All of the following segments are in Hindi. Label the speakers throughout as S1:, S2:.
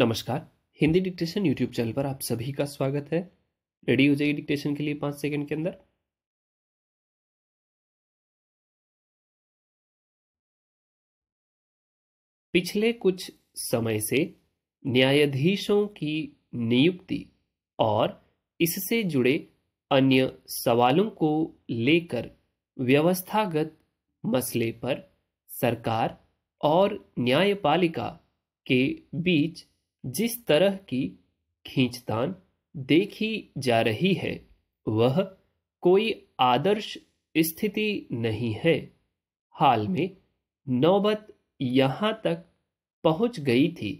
S1: नमस्कार हिंदी डिक्टेशन यूट्यूब चैनल पर आप सभी का स्वागत है रेडी हो जाइए डिक्टेशन के लिए पांच सेकंड के अंदर पिछले कुछ समय से न्यायाधीशों की नियुक्ति और इससे जुड़े अन्य सवालों को लेकर व्यवस्थागत मसले पर सरकार और न्यायपालिका के बीच जिस तरह की खींचतान देखी जा रही है वह कोई आदर्श स्थिति नहीं है हाल में नौबत यहाँ तक पहुँच गई थी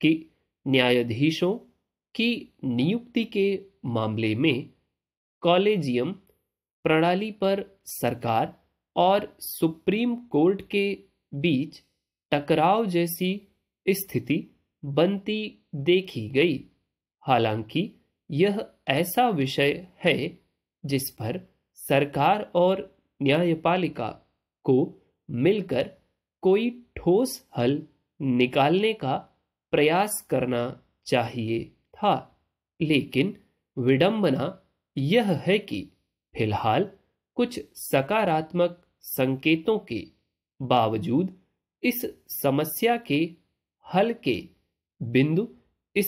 S1: कि न्यायाधीशों की नियुक्ति के मामले में कॉलेजियम प्रणाली पर सरकार और सुप्रीम कोर्ट के बीच टकराव जैसी स्थिति बनती देखी गई हालांकि यह ऐसा विषय है जिस पर सरकार और न्यायपालिका को मिलकर कोई ठोस हल निकालने का प्रयास करना चाहिए था लेकिन विडंबना यह है कि फिलहाल कुछ सकारात्मक संकेतों के बावजूद इस समस्या के हल के बिंदु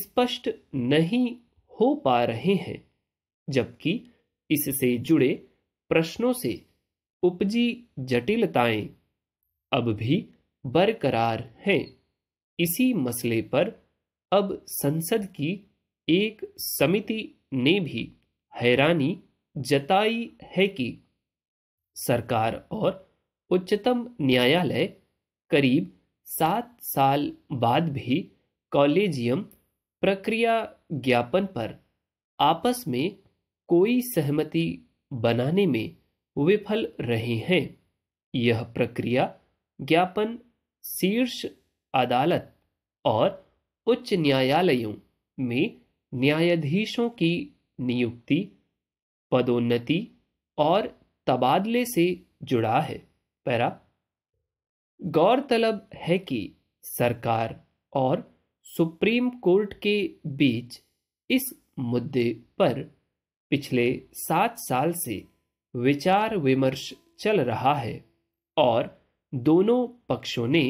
S1: स्पष्ट नहीं हो पा रहे हैं जबकि इससे जुड़े प्रश्नों से उपजी जटिलताएं अब भी बरकरार हैं इसी मसले पर अब संसद की एक समिति ने भी हैरानी जताई है कि सरकार और उच्चतम न्यायालय करीब सात साल बाद भी कॉलेजियम प्रक्रिया ज्ञापन पर आपस में कोई सहमति बनाने में विफल रहे हैं यह प्रक्रिया ज्ञापन शीर्ष अदालत और उच्च न्यायालयों में न्यायाधीशों की नियुक्ति पदोन्नति और तबादले से जुड़ा है पैरा गौरतलब है कि सरकार और सुप्रीम कोर्ट के बीच इस मुद्दे पर पिछले सात साल से विचार विमर्श चल रहा है और दोनों पक्षों ने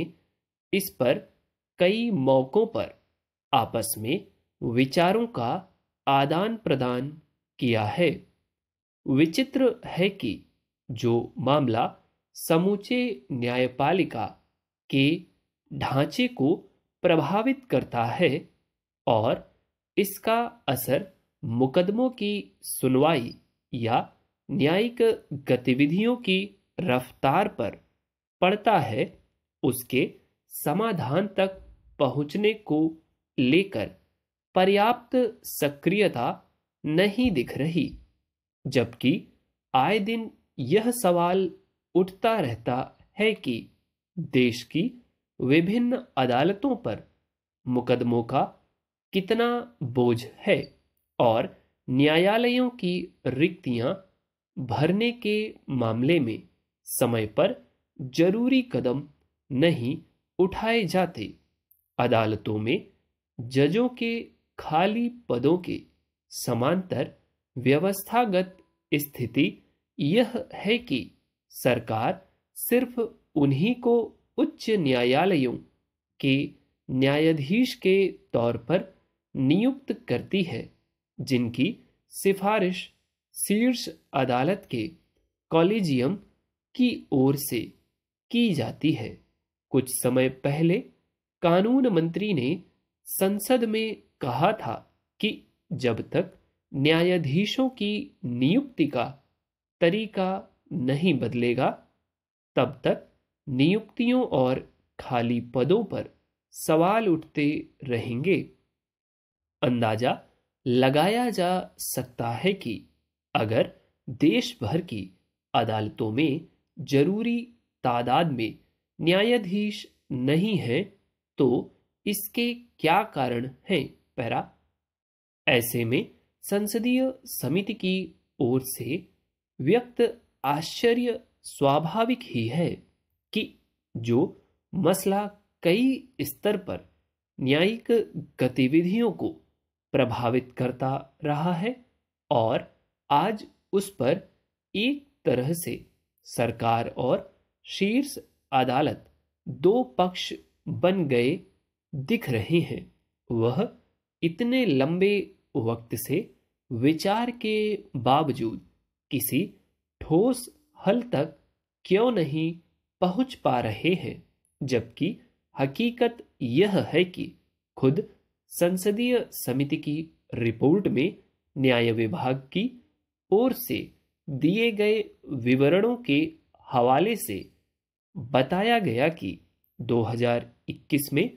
S1: इस पर कई मौक़ों पर आपस में विचारों का आदान प्रदान किया है विचित्र है कि जो मामला समूचे न्यायपालिका के ढांचे को प्रभावित करता है और इसका असर मुकदमों की सुनवाई या न्यायिक गतिविधियों की रफ्तार पर पड़ता है उसके समाधान तक पहुंचने को लेकर पर्याप्त सक्रियता नहीं दिख रही जबकि आए दिन यह सवाल उठता रहता है कि देश की विभिन्न अदालतों पर मुकदमों का कितना बोझ है और न्यायालयों की रिक्तियां भरने के मामले में समय पर जरूरी कदम नहीं उठाए जाते अदालतों में जजों के खाली पदों के समांतर व्यवस्थागत स्थिति यह है कि सरकार सिर्फ उन्हीं को उच्च न्यायालयों के न्यायाधीश के तौर पर नियुक्त करती है जिनकी सिफारिश शीर्ष अदालत के कॉलेजियम की ओर से की जाती है कुछ समय पहले कानून मंत्री ने संसद में कहा था कि जब तक न्यायाधीशों की नियुक्ति का तरीका नहीं बदलेगा तब तक नियुक्तियों और खाली पदों पर सवाल उठते रहेंगे अंदाजा लगाया जा सकता है कि अगर देश भर की अदालतों में जरूरी तादाद में न्यायाधीश नहीं है तो इसके क्या कारण हैं पैरा ऐसे में संसदीय समिति की ओर से व्यक्त आश्चर्य स्वाभाविक ही है जो मसला कई स्तर पर न्यायिक गतिविधियों को प्रभावित करता रहा है और आज उस पर एक तरह से सरकार और शीर्ष अदालत दो पक्ष बन गए दिख रहे हैं वह इतने लंबे वक्त से विचार के बावजूद किसी ठोस हल तक क्यों नहीं पहुंच पा रहे हैं जबकि हकीकत यह है कि खुद संसदीय समिति की रिपोर्ट में न्याय विभाग की ओर से दिए गए विवरणों के हवाले से बताया गया कि 2021 में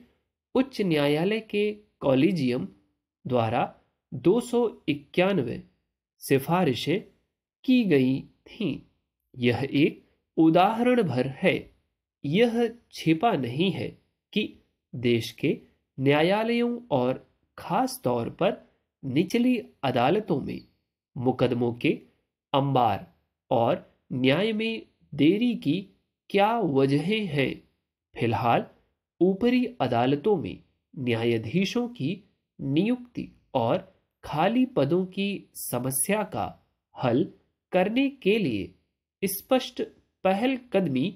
S1: उच्च न्यायालय के कॉलेजियम द्वारा दो सिफारिशें की गई थीं यह एक उदाहरण भर है यह छिपा नहीं है कि देश के न्यायालयों और खास तौर पर निचली अदालतों में मुकदमों के अंबार और न्याय में देरी की क्या वजहें हैं फिलहाल ऊपरी अदालतों में न्यायाधीशों की नियुक्ति और खाली पदों की समस्या का हल करने के लिए स्पष्ट पहल कदमी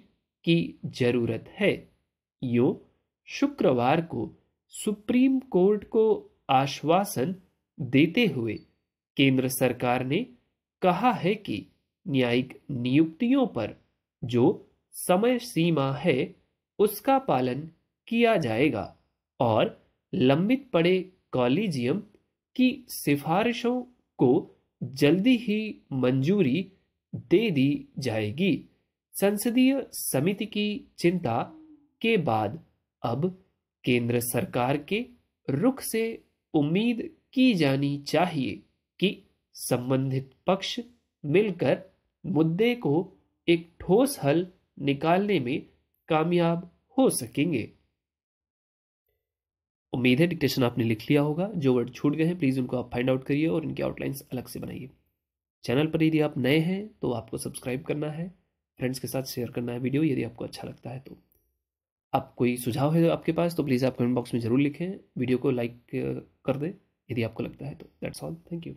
S1: की जरूरत है यो शुक्रवार को सुप्रीम कोर्ट को आश्वासन देते हुए केंद्र सरकार ने कहा है कि न्यायिक नियुक्तियों पर जो समय सीमा है उसका पालन किया जाएगा और लंबित पड़े कॉलेजियम की सिफारिशों को जल्दी ही मंजूरी दे दी जाएगी संसदीय समिति की चिंता के बाद अब केंद्र सरकार के रुख से उम्मीद की जानी चाहिए कि संबंधित पक्ष मिलकर मुद्दे को एक ठोस हल निकालने में कामयाब हो सकेंगे उम्मीद है डिक्टेशन आपने लिख लिया होगा जो वर्ड छूट गए हैं प्लीज़ उनको आप फाइंड आउट करिए और इनके आउटलाइंस अलग से बनाइए चैनल पर यदि आप नए हैं तो आपको सब्सक्राइब करना है फ्रेंड्स के साथ शेयर करना है वीडियो यदि आपको अच्छा लगता है तो आप कोई सुझाव है आपके पास तो प्लीज़ आप कमेंट बॉक्स में ज़रूर लिखें वीडियो को लाइक कर दें यदि आपको लगता है तो दैट्स ऑल थैंक यू